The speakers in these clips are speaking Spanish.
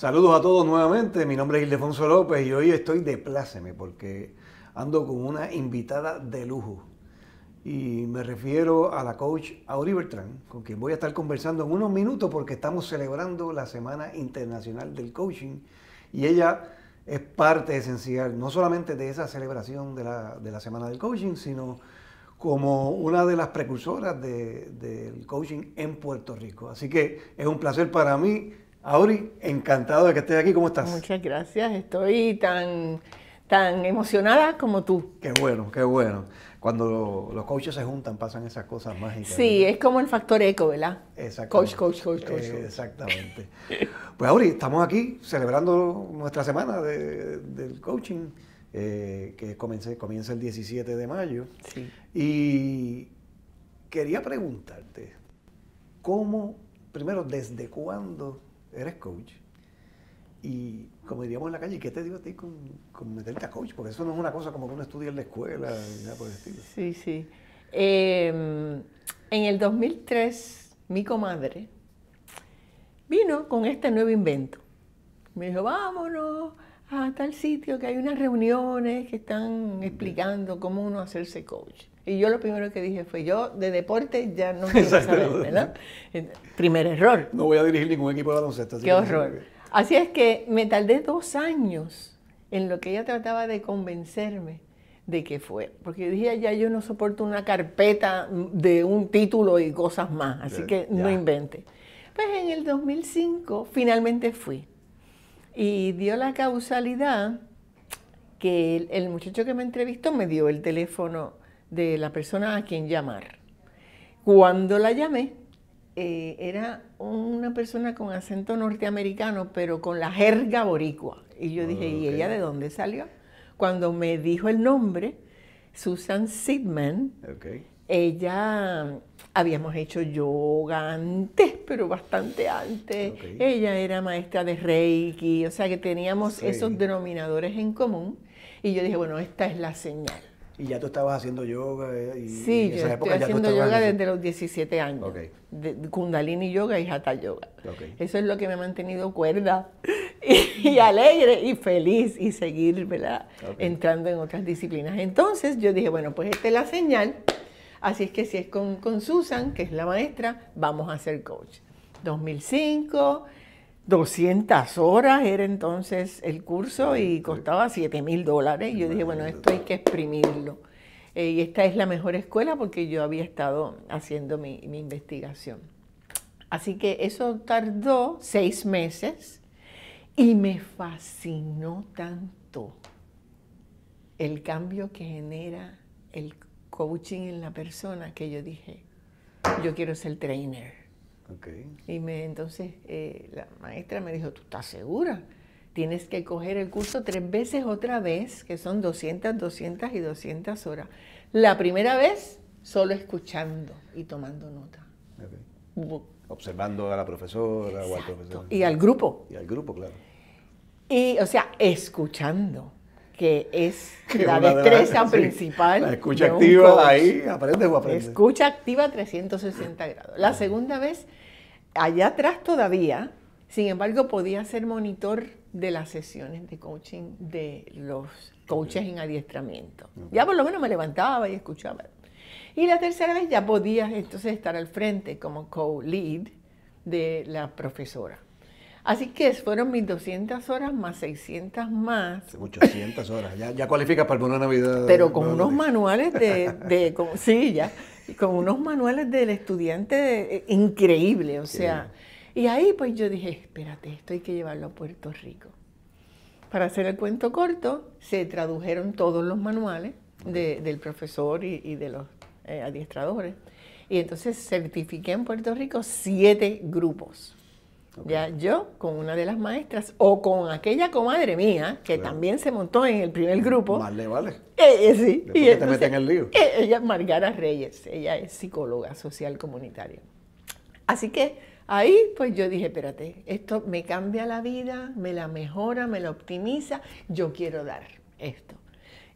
Saludos a todos nuevamente, mi nombre es Ildefonso López y hoy estoy de pláceme porque ando con una invitada de lujo. Y me refiero a la coach Auri Bertrand con quien voy a estar conversando en unos minutos porque estamos celebrando la Semana Internacional del Coaching y ella es parte esencial, no solamente de esa celebración de la, Semana del Coaching, sino como una de las precursoras del coaching en Puerto Rico. Así que es un placer para mí Auri, encantado de que estés aquí. ¿Cómo estás? Muchas gracias. Estoy tan, tan emocionada como tú. Qué bueno, qué bueno. Cuando los coaches se juntan pasan esas cosas mágicas. Sí, es como el factor eco, ¿verdad? Coach, coach, coach, coach. exactamente. pues Auri, estamos aquí celebrando nuestra semana del coaching. Eh, que comienza el 17 de mayo. Sí. Y quería preguntarte, ¿cómo, primero, desde cuándo eres coach. Y como diríamos en la calle, ¿qué te digo a ti con, meterte a coach? Porque eso no es una cosa como que uno estudie en la escuela, nada por el estilo. Sí, sí. Em, en el 2003, mi comadre vino con este nuevo invento. Me dijo, vámonos a tal sitio que hay unas reuniones que están explicando cómo uno hacerse coach. Y yo lo primero que dije fue, yo de deporte ya no quiero saber, ¿verdad? Primer error. No voy a dirigir ningún equipo de baloncesto. Qué horror. Así es que me tardé dos años en lo que ella trataba de convencerme de que fue. Porque yo dije, ya yo no soporto una carpeta de un título y cosas más, así que no invente. Pues en el 2005 finalmente fui. Y dio la causalidad que el muchacho que me entrevistó me dio el teléfono de la persona a quien llamar. Cuando la llamé, eh, era una persona con acento norteamericano, pero con la jerga boricua. Y yo dije, ah, ¿y ella de dónde salió? Cuando me dijo el nombre, Susan Sidman, ella habíamos hecho yoga antes, pero bastante antes. Ella era maestra de Reiki, o sea que teníamos esos denominadores en común. Y yo dije, bueno, esta es la señal. Y ya tú estabas haciendo yoga. Eh, y, sí, yo estoy haciendo yoga desde los 17 años. De, kundalini yoga y hatha yoga. Eso es lo que me ha mantenido cuerda y, alegre y feliz y seguir ¿verdad? entrando en otras disciplinas. Entonces yo dije, bueno, pues esta es la señal. Así es que si es con, con Susan, que es la maestra, vamos a ser coach. 2005 200 horas era entonces el curso y costaba 7 mil dólares. Yo dije, bueno, esto hay que exprimirlo. Eh, y esta es la mejor escuela porque yo había estado haciendo mi investigación. Así que eso tardó seis meses y me fascinó tanto el cambio que genera el coaching en la persona que yo dije, yo quiero ser trainer. Y me, entonces eh, la maestra me dijo, ¿tú estás segura? Tienes que coger el curso tres veces otra vez, que son 200, 200 y 200 horas. La primera vez solo escuchando y tomando nota. Observando a la profesora o al profesor. Y al grupo. Y al grupo, claro. Y, o sea, escuchando que es la destreza principal. La escucha activa, ahí aprendes o aprendes. Escucha activa 360 grados. La segunda vez allá atrás todavía, sin embargo, podía ser monitor de las sesiones de coaching de los coaches en adiestramiento. Ya por lo menos me levantaba y escuchaba. Y la tercera vez ya podía entonces estar al frente como co-lead de la profesora. Así que fueron mis 200 horas más 600 más. 800 horas, ya, ya cualificas para alguna Navidad. Pero con unos manuales de, de sí, ya, con unos manuales del estudiante eh, increíble, o sea. Y ahí pues yo dije, espérate, esto hay que llevarlo a Puerto Rico. Para hacer el cuento corto, se tradujeron todos los manuales del profesor y, de los eh, adiestradores. Y entonces certifiqué en Puerto Rico siete grupos yo con una de las maestras o con aquella comadre mía que también se montó en el primer grupo. vale vale. Eh, eh, sí. Y el lío. Eh, ella es Margara Reyes, ella es psicóloga social comunitaria. Así que ahí pues yo dije, espérate, esto me cambia la vida, me la mejora, me la optimiza, yo quiero dar esto.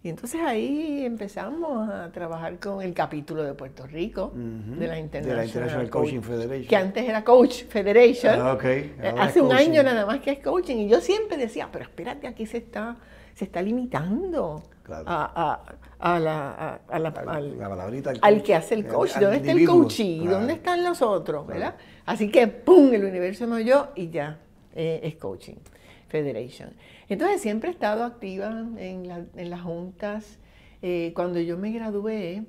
Y entonces ahí empezamos a trabajar con el capítulo de Puerto Rico, de la International, Coaching Federation. Que antes era Coach Federation. Ah, eh, hace un año nada más que es coaching. Y yo siempre decía, pero espérate, aquí se está, se está limitando a, la, a al, al, que hace el coach. ¿Dónde está el coaching? ¿Dónde están los otros? ¿verdad? Así que, ¡pum! El universo me oyó y ya, eh, es Coaching Federation. Entonces siempre he estado activa en, las juntas. Eh, cuando yo me gradué,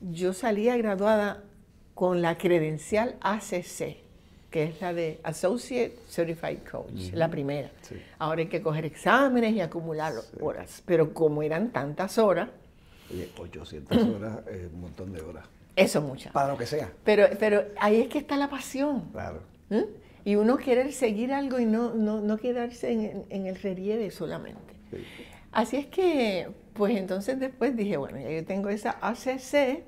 yo salía graduada con la credencial ACC, que es la de Associate Certified Coach, la primera. Ahora hay que coger exámenes y acumular horas, pero como eran tantas horas... Oye, 800 horas, un montón de horas. Eso muchas. Para lo que sea. Pero, pero ahí es que está la pasión. Claro. ¿Mm? Y uno quiere seguir algo y no, no, no quedarse en, el relieve solamente. Así es que, pues entonces después dije, bueno, yo tengo esa ACC,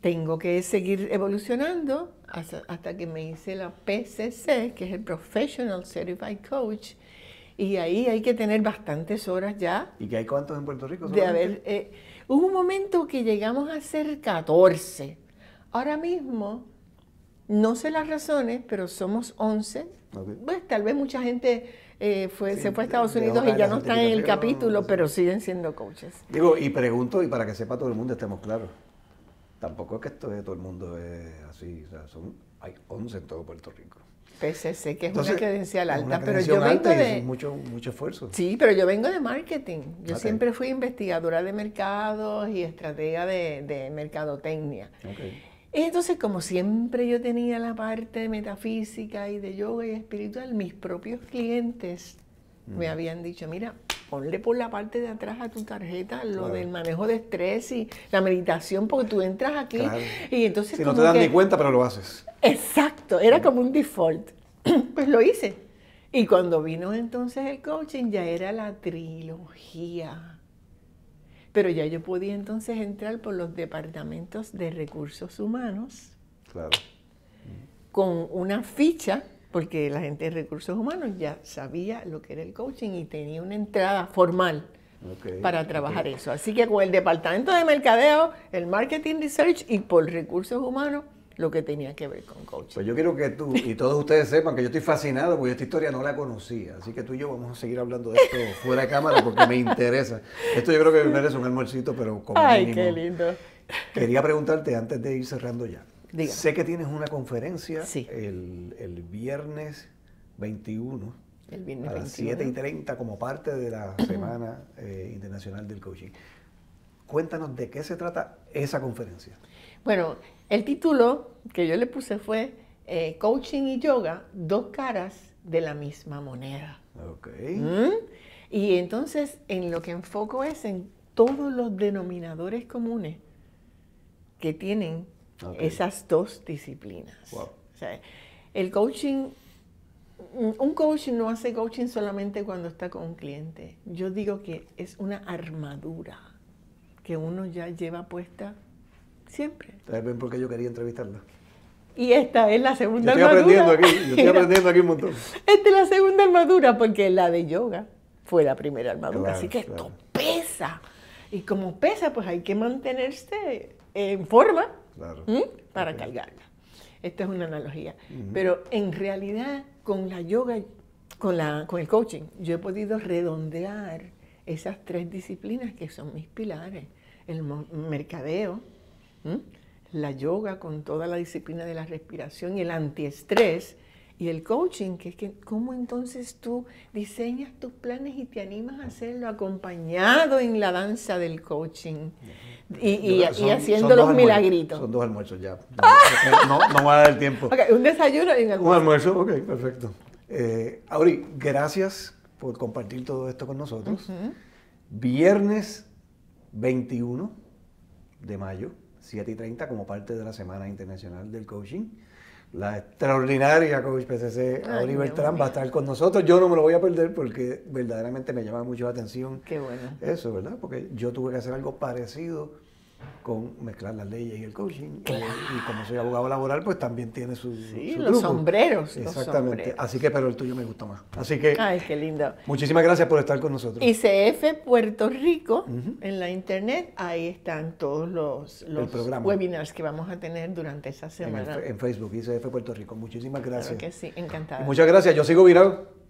tengo que seguir evolucionando hasta, que me hice la PCC, que es el Professional Certified Coach, y ahí hay que tener bastantes horas ya. ¿Y que hay cuántos en Puerto Rico? De haber, eh, hubo un momento que llegamos a ser 14. Ahora mismo no sé las razones, pero somos 11. Pues tal vez mucha gente eh, fue, se fue a Estados Unidos y ya no están en el capítulo, pero siguen siendo coaches. Digo, y pregunto, y para que sepa todo el mundo, estemos claros. Tampoco es que esto de todo el mundo es así. son, hay 11 en todo Puerto Rico. PCC, pues, que es una credencial alta, pero yo vengo de... Mucho, mucho esfuerzo. Sí, pero yo vengo de marketing. Yo siempre fui investigadora de mercados y estratega de, mercadotecnia. Okay. Entonces, como siempre yo tenía la parte metafísica y de yoga y espiritual, mis propios clientes me habían dicho, mira, ponle por la parte de atrás a tu tarjeta lo del manejo de estrés y la meditación, porque tú entras aquí y entonces... Si no te dan ni cuenta, pero lo haces. Exacto, era como un default. pues lo hice. Y cuando vino entonces el coaching, ya era la trilogía pero ya yo podía entonces entrar por los departamentos de recursos humanos. Con una ficha, porque la gente de recursos humanos ya sabía lo que era el coaching y tenía una entrada formal. para trabajar eso. Así que con el departamento de mercadeo, el marketing research y por recursos humanos, lo que tenía que ver con coaching. Pues yo quiero que tú y todos ustedes sepan que yo estoy fascinado porque esta historia no la conocía. Así que tú y yo vamos a seguir hablando de esto fuera de cámara porque me interesa. Esto yo creo que merece un almuercito, pero como Ay, qué lindo. Quería preguntarte antes de ir cerrando ya. Sé que tienes una conferencia el, viernes 21. El viernes a las y 30 como parte de la Semana eh, Internacional del Coaching. Cuéntanos de qué se trata esa conferencia. Bueno, el título que yo le puse fue eh, Coaching y Yoga, dos caras de la misma moneda. Ok. ¿Mm? Y entonces en lo que enfoco es en todos los denominadores comunes que tienen esas dos disciplinas. O sea, el coaching, un coach no hace coaching solamente cuando está con un cliente. Yo digo que es una armadura que uno ya lleva puesta Siempre. ¿Por porque yo quería entrevistarla. Y esta es la segunda armadura. Aprendiendo estoy aprendiendo aquí un montón. Esta es la segunda armadura porque la de yoga fue la primera armadura. Así que esto pesa. Y como pesa, pues hay que mantenerse en forma para cargarla. Esta es una analogía. Pero en realidad, con la yoga, con, la, con el coaching, yo he podido redondear esas tres disciplinas que son mis pilares. El mercadeo, ¿Mm? la yoga con toda la disciplina de la respiración y el antiestrés y el coaching, que es que cómo entonces tú diseñas tus planes y te animas a hacerlo acompañado en la danza del coaching y, y, haciendo los milagritos. Son dos almuerzos ya. No, no, va a dar el tiempo. un desayuno y un almuerzo. Un almuerzo, ok, perfecto. Eh, Auri, gracias por compartir todo esto con nosotros. Viernes 21 de mayo 7 y 30 como parte de la Semana Internacional del Coaching. La extraordinaria coach PCC, Oliver Tran, va a estar con nosotros. Yo no me lo voy a perder porque verdaderamente me llama mucho la atención. Qué bueno. Eso, ¿verdad? Porque yo tuve que hacer algo parecido con mezclar las leyes y el coaching. Eh, y como soy abogado laboral, pues también tiene su, sí, los sombreros. Exactamente. Así que, pero el tuyo me gusta más. Así que. Ay, qué lindo. Muchísimas gracias por estar con nosotros. ICF Puerto Rico, en la internet, ahí están todos los, los webinars que vamos a tener durante esa semana. En, Facebook, ICF Puerto Rico. Muchísimas gracias. Claro que sí, encantada. muchas gracias. Yo sigo virado.